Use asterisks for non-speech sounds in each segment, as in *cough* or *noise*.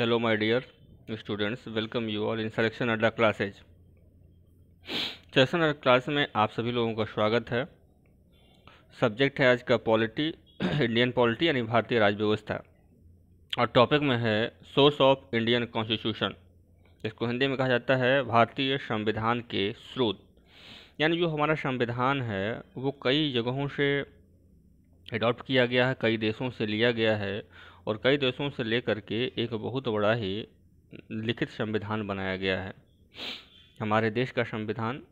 hello my dear students welcome you all in selection Adda classes selection Adda class में आप सभी लोगों का स्वागत है सब्जेक्ट है आज का पॉलिटी इंडियन पॉलिटी यानी भारतीय राज्य व्यवस्था और टॉपिक में है सोर्स ऑफ इंडियन कॉन्स्टिट्यूशन इसको हिंदी में कहा जाता है भारतीय संविधान के स्रोत यानी जो हमारा संविधान है वो कई जगहों से अडॉप्ट किया गया है कई देशों से लिया गया है और कई देशों से लेकर के एक बहुत बड़ा ही लिखित संविधान बनाया गया है हमारे देश का संविधान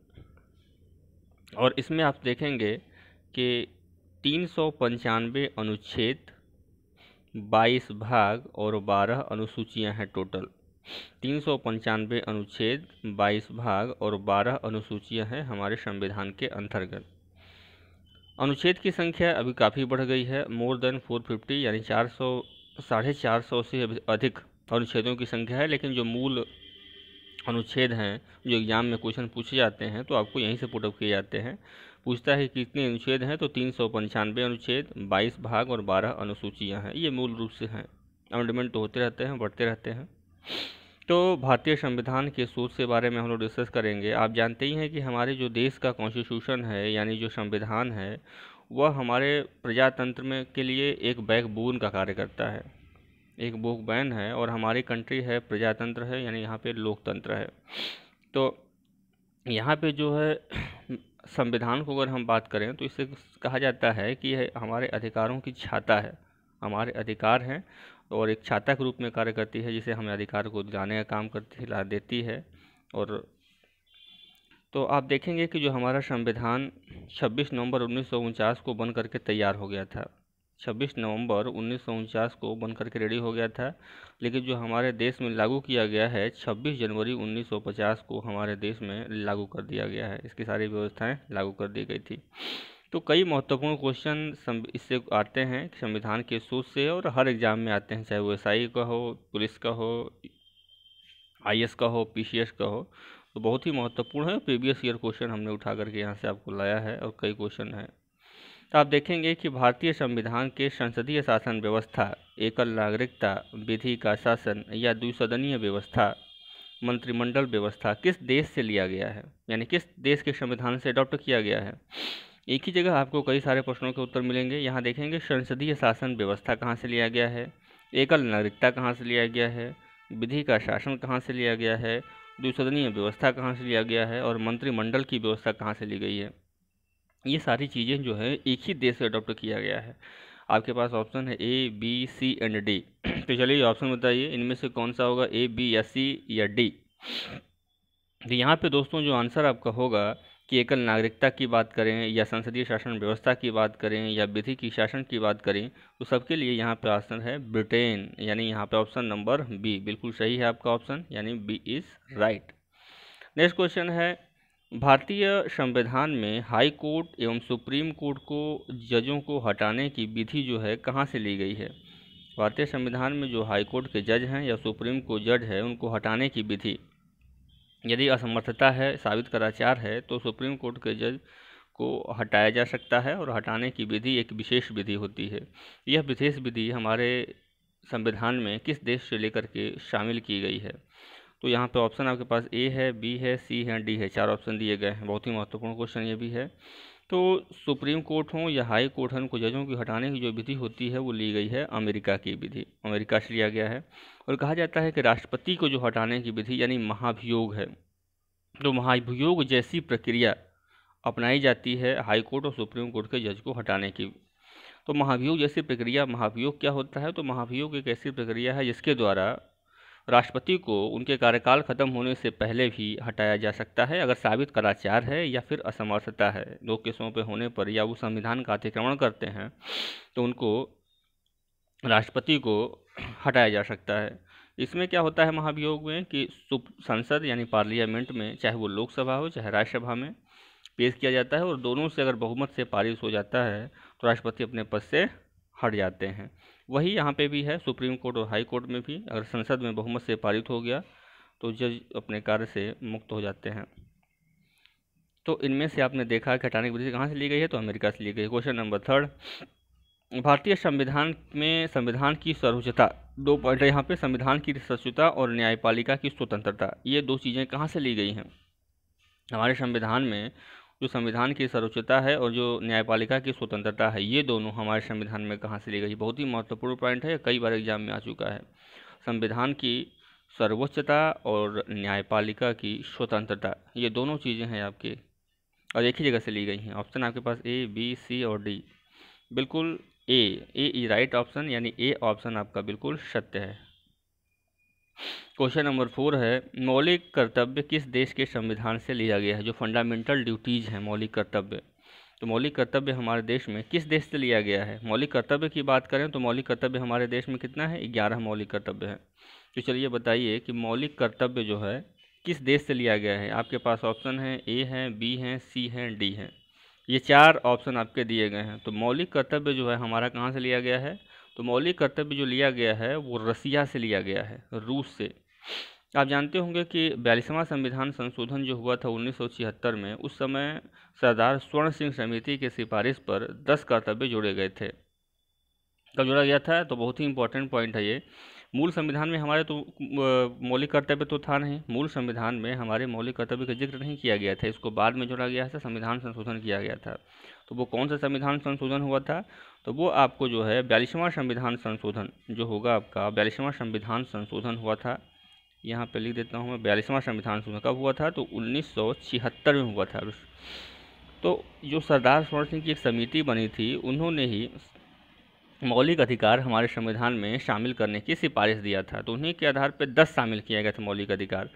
और इसमें आप देखेंगे कि तीन सौ पंचानवे अनुच्छेद बाईस भाग और बारह अनुसूचियां हैं टोटल तीन सौ पंचानवे अनुच्छेद बाईस भाग और बारह अनुसूचियां हैं हमारे संविधान के अंतर्गत अनुच्छेद की संख्या अभी काफ़ी बढ़ गई है मोर देन फोर फिफ्टी यानी चार सौ साढ़े चार सौ से अधिक अनुच्छेदों की संख्या है लेकिन जो मूल अनुच्छेद हैं जो एग्ज़ाम में क्वेश्चन पूछे जाते हैं तो आपको यहीं से पुटअप किए जाते हैं पूछता है कितने अनुच्छेद हैं तो तीन सौ पंचानवे अनुच्छेद बाईस भाग और बारह अनुसूचियाँ हैं ये मूल रूप से हैं अमेंडमेंट तो होते रहते हैं बढ़ते रहते हैं तो भारतीय संविधान के सोच के बारे में हम लोग डिस्कस करेंगे आप जानते ही हैं कि हमारे जो देश का कॉन्स्टिट्यूशन है यानी जो संविधान है वह हमारे प्रजातंत्र में के लिए एक बैकबोन का कार्य करता है एक बुक बैन है और हमारी कंट्री है प्रजातंत्र है यानी यहाँ पे लोकतंत्र है तो यहाँ पे जो है संविधान को अगर हम बात करें तो इसे कहा जाता है कि यह हमारे अधिकारों की छाता है हमारे अधिकार हैं और एक छाता के रूप में कार्य करती है जिसे हमें अधिकार को जाने का काम करती है देती है और तो आप देखेंगे कि जो हमारा संविधान 26 नवंबर उन्नीस को बन करके तैयार हो गया था 26 नवंबर उन्नीस को बन करके रेडी हो गया था लेकिन जो हमारे देश में लागू किया गया है 26 जनवरी 1950 को हमारे देश में लागू कर दिया गया है इसकी सारी व्यवस्थाएं लागू कर दी गई थी तो कई महत्वपूर्ण क्वेश्चन इससे आते हैं संविधान के सोच से और हर एग्ज़ाम में आते हैं चाहे वो एस का हो पुलिस का हो आई का हो पी का हो तो बहुत ही महत्वपूर्ण है प्रीवियस ईयर क्वेश्चन हमने उठा करके यहाँ से आपको लाया है और कई क्वेश्चन हैं तो आप देखेंगे कि भारतीय संविधान के संसदीय शासन व्यवस्था एकल नागरिकता विधि का शासन या द्विसदनीय व्यवस्था मंत्रिमंडल व्यवस्था किस देश से लिया गया है यानी किस देश के संविधान से अडॉप्ट किया गया है एक ही जगह आपको कई सारे प्रश्नों के उत्तर मिलेंगे यहाँ देखेंगे संसदीय शासन व्यवस्था कहाँ से लिया गया है एकल नागरिकता कहाँ से लिया गया है विधि का शासन कहाँ से लिया गया है द्विसदनीय व्यवस्था कहाँ से लिया गया है और मंत्रिमंडल की व्यवस्था कहाँ से ली गई है ये सारी चीज़ें जो है एक ही देश से अडॉप्ट किया गया है आपके पास ऑप्शन है A B C and D तो चलिए ऑप्शन बताइए इनमें से कौन सा होगा ए बी या सी या डी तो यहाँ पे दोस्तों जो आंसर आपका होगा कि एकल नागरिकता की बात करें या संसदीय शासन व्यवस्था की बात करें या विधि की शासन की बात करें तो सबके लिए यहाँ पे ऑप्शन है ब्रिटेन यानी यहाँ पे ऑप्शन नंबर बी बिल्कुल सही है आपका ऑप्शन यानी B is right next question है भारतीय संविधान में हाई कोर्ट एवं सुप्रीम कोर्ट को जजों को हटाने की विधि जो है कहाँ से ली गई है भारतीय संविधान में जो हाई कोर्ट के जज हैं या सुप्रीम कोर्ट जज है उनको हटाने की विधि यदि असमर्थता है साबित कदाचार है तो सुप्रीम कोर्ट के जज को हटाया जा सकता है और हटाने की विधि एक विशेष विधि होती है यह विशेष विधि हमारे संविधान में किस देश से लेकर के शामिल की गई है तो यहाँ पे ऑप्शन आपके पास ए है बी है सी है डी है चार ऑप्शन दिए गए हैं बहुत ही महत्वपूर्ण क्वेश्चन ये भी है तो सुप्रीम कोर्ट हों या हाई कोर्ट हों उनको जजों की हटाने की जो विधि होती है वो ली गई है अमेरिका की विधि अमेरिका से लिया गया है और कहा जाता है कि राष्ट्रपति को जो हटाने की विधि यानी महाभियोग है तो महाभियोग जैसी प्रक्रिया अपनाई जाती है हाई कोर्ट और सुप्रीम कोर्ट के जज को हटाने की तो महाभियोग जैसी प्रक्रिया महाभियोग क्या होता है तो महाभियोग एक ऐसी प्रक्रिया है जिसके द्वारा राष्ट्रपति को उनके कार्यकाल खत्म होने से पहले भी हटाया जा सकता है अगर साबित कदाचार है या फिर असमर्थता है दो किस्मों पर होने पर या वो संविधान का अतिक्रमण करते हैं तो उनको राष्ट्रपति को हटाया जा सकता है इसमें क्या होता है महाभियोग में कि संसद यानी पार्लियामेंट में चाहे वो लोकसभा हो चाहे राज्यसभा में पेश किया जाता है और दोनों से अगर बहुमत से पारित हो जाता है तो राष्ट्रपति अपने पद से हट जाते हैं वही यहाँ पे भी है सुप्रीम कोर्ट और हाई कोर्ट में भी अगर संसद में बहुमत से पारित हो गया तो जज अपने कार्य से मुक्त हो जाते हैं तो इनमें से आपने देखा कि हटाने की विधि कहाँ से ली गई है तो अमेरिका से ली गई क्वेश्चन नंबर थर्ड भारतीय संविधान में संविधान की सर्वोच्चता दो पॉइंट है यहाँ पर संविधान की सर्वोच्चता और न्यायपालिका की स्वतंत्रता ये दो चीज़ें कहाँ से ली गई हैं हमारे संविधान में जो संविधान की सर्वोच्चता है और जो न्यायपालिका की स्वतंत्रता है ये दोनों हमारे संविधान में कहाँ से ली गई बहुत ही महत्वपूर्ण पॉइंट है कई बार एग्जाम में आ चुका है संविधान की सर्वोच्चता और न्यायपालिका की स्वतंत्रता ये दोनों चीज़ें हैं आपके और एक ही जगह से ली गई हैं ऑप्शन आपके पास ए बी सी और डी बिल्कुल A A is right option यानी ए ऑप्शन आपका बिल्कुल सत्य है क्वेश्चन नंबर फोर है मौलिक कर्तव्य किस देश के संविधान से लिया गया है जो फंडामेंटल ड्यूटीज़ हैं मौलिक कर्तव्य तो मौलिक कर्तव्य हमारे देश में किस देश से लिया गया है मौलिक कर्तव्य की बात करें तो मौलिक कर्तव्य हमारे देश में कितना है ग्यारह मौलिक कर्तव्य है तो चलिए बताइए कि मौलिक कर्तव्य जो है किस देश से लिया गया है आपके पास ऑप्शन है ए हैं बी हैं सी हैं डी हैं ये चार ऑप्शन आपके दिए गए हैं तो मौलिक कर्तव्य जो है हमारा कहाँ से लिया गया है तो मौलिक कर्तव्य जो लिया गया है वो रसिया से लिया गया है रूस से आप जानते होंगे कि बयालीसवां संविधान संशोधन जो हुआ था उन्नीस में उस समय सरदार स्वर्ण सिंह समिति के सिफारिश पर दस कर्तव्य जोड़े गए थे कब जोड़ा गया था तो बहुत ही इंपॉर्टेंट पॉइंट है ये मूल संविधान में हमारे तो मौलिक कर्तव्य तो था नहीं मूल संविधान में हमारे मौलिक कर्तव्य का जिक्र नहीं किया गया था इसको बाद में जोड़ा गया था संविधान संशोधन किया गया था तो वो कौन सा संविधान संशोधन हुआ था तो वो आपको जो है बयालीसवां संविधान संशोधन जो होगा आपका बयालीसवां संविधान संशोधन हुआ था यहाँ पे लिख देता हूँ मैं बयालीसवां संविधान संशोधन कब हुआ था तो उन्नीस में हुआ था तो जो सरदार स्वर्ण सिंह की एक समिति बनी थी उन्होंने ही मौलिक अधिकार हमारे संविधान में शामिल करने की सिफारिश दिया था तो उन्हीं के आधार पर दस शामिल किया गया था मौलिक अधिकार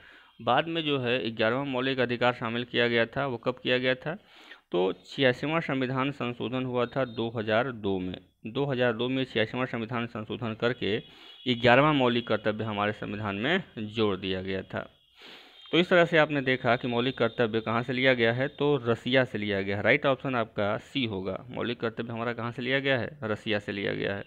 बाद में जो है ग्यारहवा मौलिक अधिकार शामिल किया गया था वो कब किया गया था तो छियासीवा संविधान संशोधन हुआ था 2002 में 2002 में छियासीवा संविधान संशोधन करके ग्यारहवा मौलिक कर्तव्य हमारे संविधान में जोड़ दिया गया था तो इस तरह से आपने देखा कि मौलिक कर्तव्य कहाँ से लिया गया है तो रसिया से लिया गया है राइट ऑप्शन आपका सी होगा मौलिक कर्तव्य हमारा कहाँ से लिया गया है रसिया से लिया गया है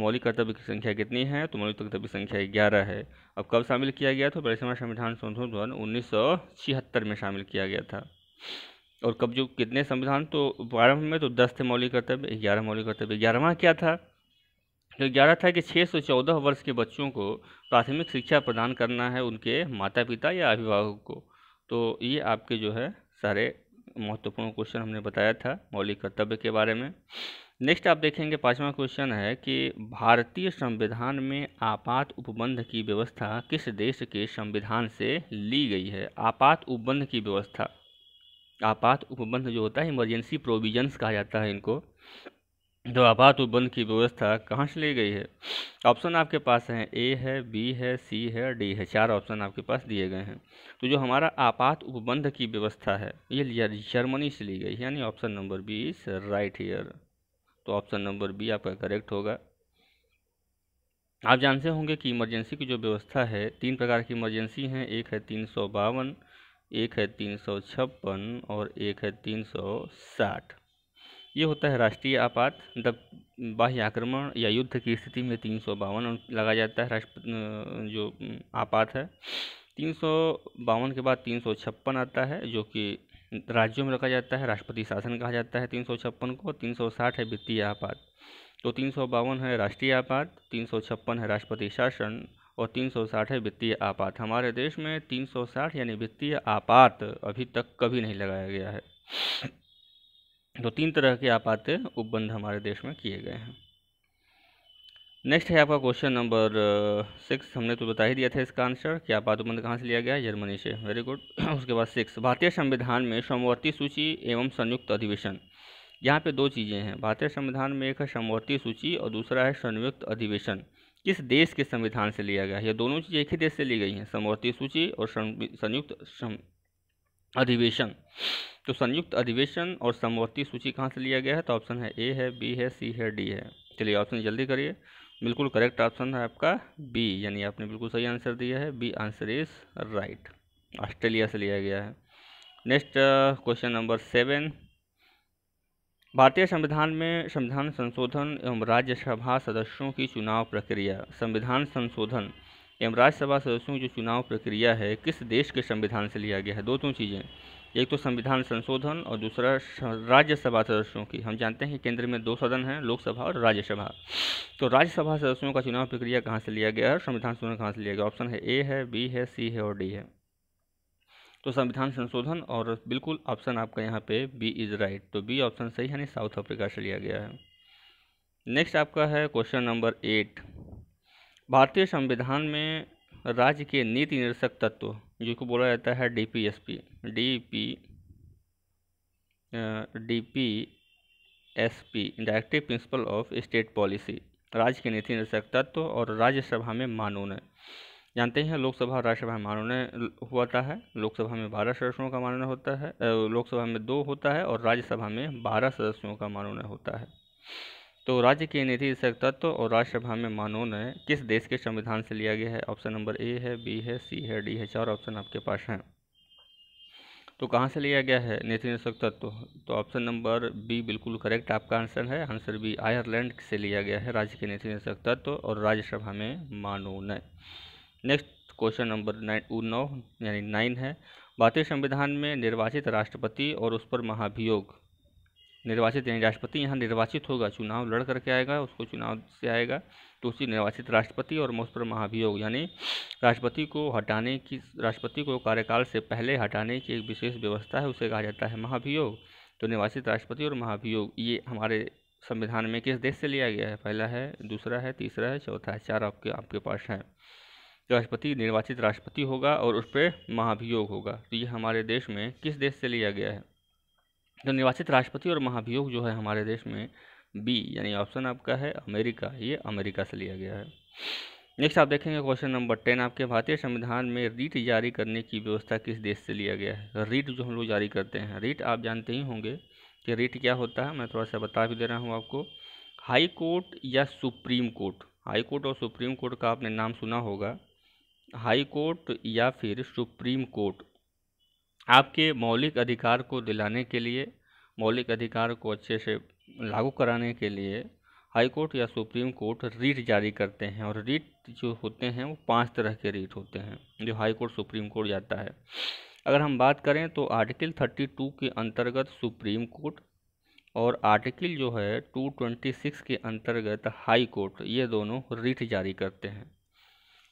मौलिक कर्तव्य की संख्या कितनी है तो मौलिक कर्तव्य की संख्या ग्यारह है अब कब शामिल किया गया तो परिसीमा संविधान संशोधन उन्नीस में शामिल किया गया था और कब जो कितने संविधान तो प्रारंभ में तो दस थे मौलिक कर्तव्य ग्यारह मौलिक कर्तव्य ग्यारहवा क्या था तो ग्यारह था कि छः सौ चौदह वर्ष के बच्चों को प्राथमिक शिक्षा प्रदान करना है उनके माता पिता या अभिभावक को तो ये आपके जो है सारे महत्वपूर्ण क्वेश्चन हमने बताया था मौलिक कर्तव्य के बारे में नेक्स्ट आप देखेंगे पांचवा क्वेश्चन है कि भारतीय संविधान में आपात उपबंध की व्यवस्था किस देश के संविधान से ली गई है आपात उपबंध की व्यवस्था आपात उपबंध जो होता है इमरजेंसी प्रोविजंस कहा जाता है इनको जो तो आपात उपबंध की व्यवस्था कहाँ से ली गई है ऑप्शन आपके पास हैं ए है बी है सी है डी है चार ऑप्शन आपके पास दिए गए हैं तो जो हमारा आपात उपबंध की व्यवस्था है ये लिया जर्मनी से ली गई यानी option number B is right year तो ऑप्शन नंबर बी आपका करेक्ट होगा आप जानते होंगे कि इमरजेंसी की जो व्यवस्था है तीन प्रकार की इमरजेंसी हैं एक है तीन सौ बावन एक है तीन सौ छप्पन और एक है तीन सौ साठ ये होता है राष्ट्रीय आपात द बाह्य आक्रमण या युद्ध की स्थिति में तीन सौ बावन लगा जाता है राष्ट्र जो आपात है तीन सौ बावन के बाद तीन सौ छप्पन आता है जो कि राज्यों में रखा जाता है राष्ट्रपति शासन कहा जाता है तीन सौ छप्पन को तीन सौ साठ है वित्तीय आपात तो तीन सौ बावन है राष्ट्रीय आपात तीन सौ छप्पन है राष्ट्रपति शासन और तीन सौ साठ है वित्तीय आपात हमारे देश में तीन सौ साठ यानी वित्तीय आपात अभी तक कभी नहीं लगाया गया है तो तीन तरह के आपात उपबंध हमारे देश में किए गए हैं नेक्स्ट है आपका क्वेश्चन नंबर सिक्स हमने तो बता ही दिया था इसका आंसर कि आपात उपबंध कहाँ से लिया गया जर्मनी से वेरी गुड *clears throat* उसके बाद सिक्स भारतीय संविधान में समवर्ती सूची एवं संयुक्त अधिवेशन यहाँ पे दो चीज़ें हैं भारतीय संविधान में एक है समवर्ती सूची और दूसरा है संयुक्त अधिवेशन किस देश के संविधान से लिया गया है यह दोनों चीज़ एक ही देश से ली गई हैं समवर्ती सूची और संयुक्त अधिवेशन तो संयुक्त अधिवेशन और समवर्ती सूची कहाँ से लिया गया है तो ऑप्शन है ए है बी है सी है डी है चलिए ऑप्शन जल्दी करिए बिल्कुल करेक्ट ऑप्शन है आपका बी यानी आपने बिल्कुल सही आंसर दिया है B answer is right Australia से लिया गया है नेक्स्ट क्वेश्चन नंबर सेवन भारतीय संविधान में संविधान संशोधन एवं राज्यसभा सदस्यों की चुनाव प्रक्रिया संविधान संशोधन एवं राज्यसभा सदस्यों की जो चुनाव प्रक्रिया है किस देश के संविधान से लिया गया है दो दो चीज़ें एक तो संविधान संशोधन और दूसरा राज्यसभा सदस्यों की हम जानते हैं कि केंद्र में दो सदन हैं लोकसभा और राज्यसभा तो राज्यसभा सदस्यों का चुनाव प्रक्रिया कहाँ से लिया गया है और संविधान संशोधन कहाँ से लिया गया ऑप्शन है ए है बी है सी है और डी है तो संविधान संशोधन और बिल्कुल ऑप्शन आपका यहाँ पे बी इज़ राइट तो बी ऑप्शन सही यानी साउथ अफ्रीका से लिया गया है नेक्स्ट आपका है क्वेश्चन नंबर एट भारतीय संविधान में राज्य के नीति निर्देशक तत्व जिसको बोला जाता है D P S P D P D P S P directive principle of state policy राज्य के नीति निर्देशक तत्व और राज्यसभा में मानून है जानते हैं लोकसभा और राज्यसभा में मानने होता है लोकसभा में बारह सदस्यों का मानना होता है लोकसभा में दो होता है और राज्यसभा में बारह सदस्यों का मानोनय होता है तो राज्य के नीति तत्व और राज्यसभा में मानोनय किस देश के संविधान से लिया गया है ऑप्शन नंबर ए है बी है सी है डी है चार ऑप्शन आपके पास हैं तो कहाँ से लिया गया है नीति निषेक तत्व तो ऑप्शन नंबर बी बिल्कुल करेक्ट आपका आंसर है आंसर बी आयरलैंड से लिया गया है राज्य के नीति निषेक तत्व और राज्यसभा में मानोनय नेक्स्ट क्वेश्चन नंबर नाइन नौ यानी नाइन है भारतीय संविधान में निर्वाचित राष्ट्रपति और उस पर महाभियोग निर्वाचित यानी राष्ट्रपति यहाँ निर्वाचित होगा चुनाव लड़ करके आएगा उसको चुनाव से आएगा तो उसी निर्वाचित राष्ट्रपति और उस पर महाभियोग यानी राष्ट्रपति को हटाने की राष्ट्रपति को कार्यकाल से पहले हटाने की एक विशेष व्यवस्था है उसे कहा जाता है महाभियोग तो निर्वाचित राष्ट्रपति और महाभियोग ये हमारे संविधान में किस देश से लिया गया है पहला है दूसरा है तीसरा है चौथा है चार आपके आपके पास है राष्ट्रपति निर्वाचित राष्ट्रपति होगा और उस पर महाभियोग होगा तो ये हमारे देश में किस देश से लिया गया है तो निर्वाचित राष्ट्रपति और महाभियोग जो है हमारे देश में बी यानी ऑप्शन आपका है अमेरिका ये अमेरिका से लिया गया है नेक्स्ट आप देखेंगे क्वेश्चन नंबर टेन आपके भारतीय संविधान में रीट जारी करने की व्यवस्था किस देश से लिया गया है तो रीट जो हम लोग जारी करते हैं रीट आप जानते ही होंगे कि रीट क्या होता है मैं थोड़ा सा बता भी दे रहा हूँ आपको हाई कोर्ट या सुप्रीम कोर्ट हाई कोर्ट और सुप्रीम कोर्ट का आपने नाम सुना होगा हाई कोर्ट या फिर सुप्रीम कोर्ट आपके मौलिक अधिकार को दिलाने के लिए मौलिक अधिकार को अच्छे से लागू कराने के लिए हाई कोर्ट या सुप्रीम कोर्ट रीट जारी करते हैं और रीट जो होते हैं वो पांच तरह के रीट होते हैं जो हाई कोर्ट सुप्रीम कोर्ट जाता है अगर हम बात करें तो आर्टिकल 32 के अंतर्गत सुप्रीम कोर्ट और आर्टिकल जो है 226 के अंतर्गत हाई कोर्ट ये दोनों रीट जारी करते हैं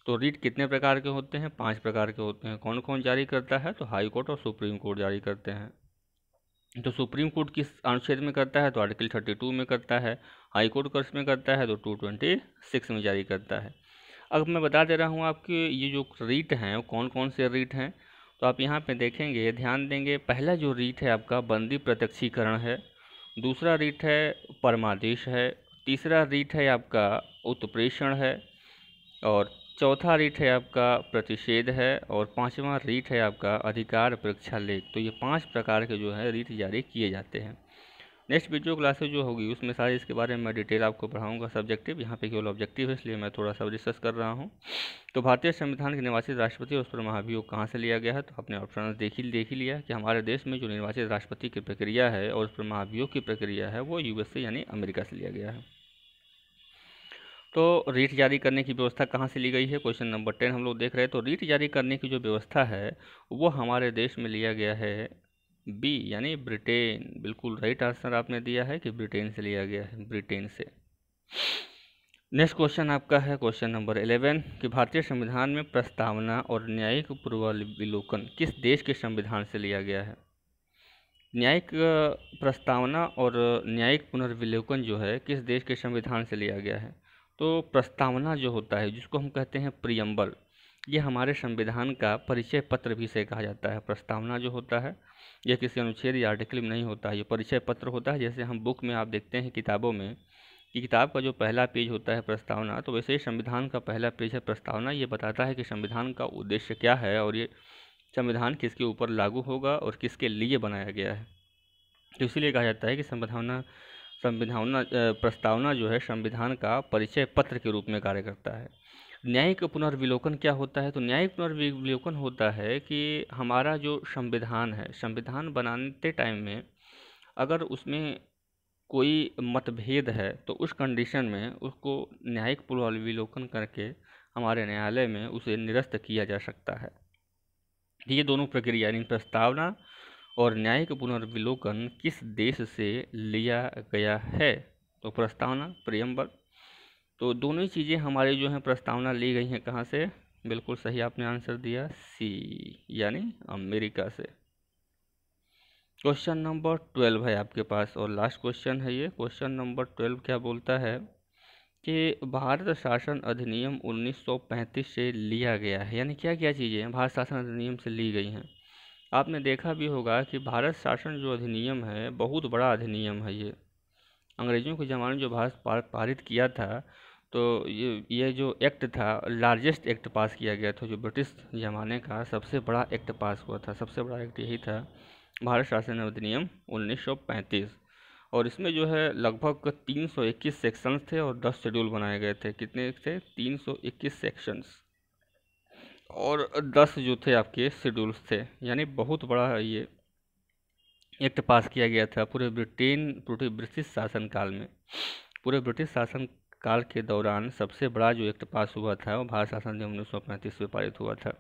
तो रीट कितने प्रकार के होते हैं पांच प्रकार के होते हैं कौन कौन जारी करता है तो हाई कोर्ट और सुप्रीम कोर्ट जारी करते हैं तो सुप्रीम कोर्ट किस अनुच्छेद में करता है तो आर्टिकल थर्टी टू में करता है हाई कोर्ट कर्स में करता है तो टू ट्वेंटी सिक्स में जारी करता है अब मैं बता दे रहा हूँ आपके ये जो रीट हैं वो कौन कौन से रीट हैं तो आप यहाँ पर देखेंगे ध्यान देंगे पहला जो रीट है आपका बंदी प्रत्यक्षीकरण है दूसरा रीट है परमादेश है तीसरा रीट है आपका उत्प्रेषण है और चौथा रीट है आपका प्रतिषेध है और पांचवा रीट है आपका अधिकार परीक्षा लेख तो ये पांच प्रकार के जो है रीट जारी किए जाते हैं नेक्स्ट वीडियो क्लासेज जो होगी उसमें सारे इसके बारे में मैं डिटेल आपको पढ़ाऊंगा सब्जेक्टिव यहाँ पे केवल ऑब्जेक्टिव है इसलिए मैं थोड़ा सा डिस्कस कर रहा हूँ तो भारतीय संविधान के निर्वाचित राष्ट्रपति और उस पर महाभियोग कहाँ से लिया गया है तो आपने ऑप्शन देख ही देख ही लिया कि हमारे देश में जो निर्वाचित राष्ट्रपति की प्रक्रिया है और उस पर महाभियोग की प्रक्रिया है वो यूएसए से यानी अमेरिका से लिया गया है तो रीट जारी करने की व्यवस्था कहाँ से ली गई है क्वेश्चन नंबर टेन हम लोग देख रहे हैं तो रीट जारी करने की जो व्यवस्था है वो हमारे देश में लिया गया है बी यानी ब्रिटेन बिल्कुल राइट आंसर आपने दिया है कि ब्रिटेन से लिया गया है ब्रिटेन से नेक्स्ट क्वेश्चन आपका है क्वेश्चन नंबर इलेवन कि भारतीय संविधान में प्रस्तावना और न्यायिक पूर्वावलोकन किस देश के संविधान से लिया गया है न्यायिक प्रस्तावना और न्यायिक पुनर्विलोकन जो है किस देश के संविधान से लिया गया है तो प्रस्तावना जो होता है जिसको हम कहते हैं प्रियम्बल ये हमारे संविधान का परिचय पत्र भी से कहा जाता है प्रस्तावना जो होता है यह किसी अनुच्छेद या आर्टिकल में नहीं होता है ये परिचय पत्र होता है जैसे हम बुक में आप देखते हैं किताबों में कि किताब का जो पहला पेज होता है प्रस्तावना तो वैसे ही संविधान का पहला पेज है प्रस्तावना ये बताता है कि संविधान का उद्देश्य क्या है और ये संविधान किसके ऊपर लागू होगा और किसके लिए बनाया गया है तो इसीलिए कहा जाता है कि संविधाना संविधावना प्रस्तावना जो है संविधान का परिचय पत्र के रूप में कार्य करता है न्यायिक पुनर्विलोकन क्या होता है तो न्यायिक पुनर्विलोकन होता है कि हमारा जो संविधान है संविधान बनाते टाइम में अगर उसमें कोई मतभेद है तो उस कंडीशन में उसको न्यायिक पुनर्विलोकन करके हमारे न्यायालय में उसे निरस्त किया जा सकता है ये दोनों प्रक्रिया यानी प्रस्तावना और न्यायिक पुनर्विलोकन किस देश से लिया गया है तो प्रस्तावना प्रियम्बर तो दोनों ही चीज़ें हमारे जो हैं प्रस्तावना ली गई हैं कहाँ से बिल्कुल सही आपने आंसर दिया सी यानी अमेरिका से क्वेश्चन नंबर ट्वेल्व है आपके पास और लास्ट क्वेश्चन है ये क्वेश्चन नंबर ट्वेल्व क्या बोलता है कि भारत शासन अधिनियम 1935 से लिया गया है यानी क्या क्या चीज़ें भारत शासन अधिनियम से ली गई हैं आपने देखा भी होगा कि भारत शासन जो अधिनियम है बहुत बड़ा अधिनियम है ये अंग्रेज़ों के ज़माने जो भारत पारित किया था तो ये ये जो एक्ट था लार्जेस्ट एक्ट पास किया गया था जो ब्रिटिश ज़माने का सबसे बड़ा एक्ट पास हुआ था सबसे बड़ा एक्ट यही था भारत शासन अधिनियम 1935 और इसमें जो है लगभग 321 सेक्शंस थे और 10 शेड्यूल बनाए गए थे कितने थे 321 सेक्शंस और दस जो थे आपके शेड्यूल्स थे यानी बहुत बड़ा ये एक्ट पास किया गया था पूरे ब्रिटेन पूरे ब्रिटिश शासनकाल में पूरे ब्रिटिश शासन काल के दौरान सबसे बड़ा जो एक्ट पास हुआ था वो भारत शासन अधिनियम उन्नीस सौ पैंतीस में पारित हुआ था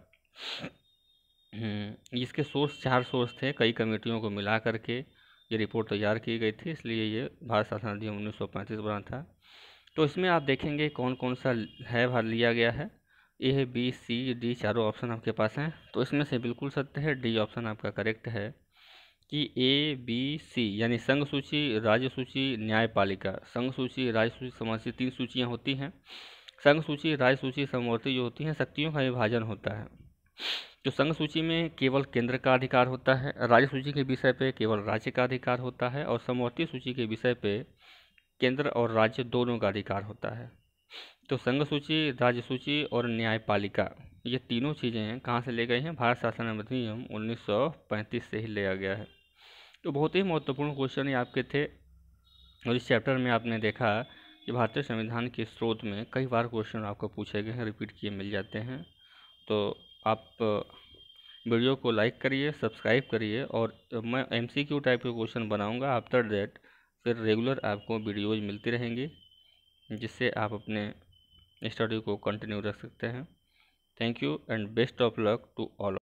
हम्म, इसके सोर्स चार सोर्स थे कई कमेटियों को मिला करके ये रिपोर्ट तैयार की गई थी इसलिए ये भारत शासन अधिनियम उन्नीस सौ पैंतीस बना था तो इसमें आप देखेंगे कौन कौन सा है भार लिया गया है ए बी सी डी चारों ऑप्शन आपके पास हैं तो इसमें से बिल्कुल सत्य है डी ऑप्शन आपका करेक्ट है कि ए बी सी यानी संघ सूची राज्य सूची न्यायपालिका संघ सूची राज्य सूची समाज तीन सूचियाँ होती हैं संघ सूची राज्य सूची समवर्ती जो होती हैं शक्तियों का विभाजन होता है तो संघ सूची में केवल केंद्र का अधिकार होता है राज्य सूची के विषय पर केवल राज्य का अधिकार होता है और समवर्ती सूची के विषय पर केंद्र और राज्य दोनों का अधिकार होता है तो संघ सूची राज्य सूची और न्यायपालिका ये तीनों चीज़ें हैं कहाँ से ले गए हैं भारत शासन अधिनियम 1935 से ही लिया गया है तो बहुत ही महत्वपूर्ण क्वेश्चन ये आपके थे और इस चैप्टर में आपने देखा कि भारतीय संविधान के स्रोत में कई बार क्वेश्चन आपको पूछे गए हैं रिपीट किए मिल जाते हैं तो आप वीडियो को लाइक करिए सब्सक्राइब करिए और मैं एम टाइप के क्वेश्चन बनाऊँगा आफ्टर डेट फिर रेगुलर आपको वीडियोज मिलती रहेंगी जिससे आप अपने स्टडी को कंटिन्यू रख सकते हैं thank you and best of luck to all